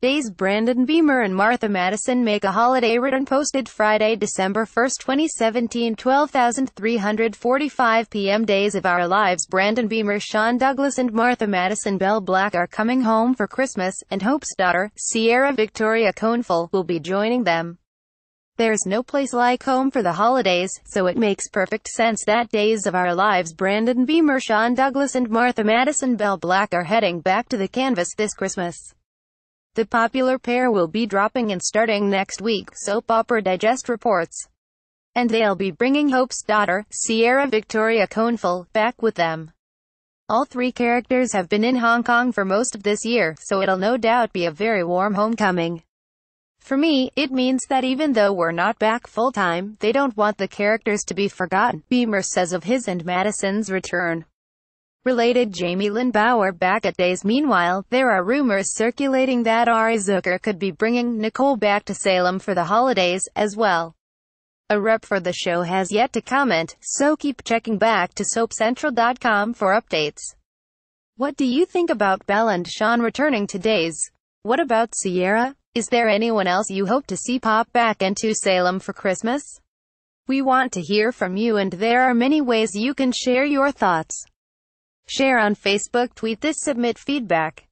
Days Brandon Beamer and Martha Madison make a holiday return posted Friday, December 1, 2017 12,345 p.m. Days of Our Lives Brandon Beamer, Sean Douglas and Martha Madison Bell Black are coming home for Christmas, and Hope's daughter, Sierra Victoria Coneful, will be joining them. There's no place like home for the holidays, so it makes perfect sense that Days of Our Lives Brandon Beamer, Sean Douglas and Martha Madison Bell Black are heading back to the canvas this Christmas. The popular pair will be dropping and starting next week, Soap Opera Digest reports. And they'll be bringing Hope's daughter, Sierra Victoria Coneful, back with them. All three characters have been in Hong Kong for most of this year, so it'll no doubt be a very warm homecoming. For me, it means that even though we're not back full-time, they don't want the characters to be forgotten, Beamer says of his and Madison's return. Related Jamie Lynn Bauer back at days meanwhile, there are rumors circulating that Ari Zucker could be bringing Nicole back to Salem for the holidays, as well. A rep for the show has yet to comment, so keep checking back to SoapCentral.com for updates. What do you think about Belle and Sean returning to Days? What about Sierra? Is there anyone else you hope to see pop back into Salem for Christmas? We want to hear from you and there are many ways you can share your thoughts. Share on Facebook, tweet this, submit feedback.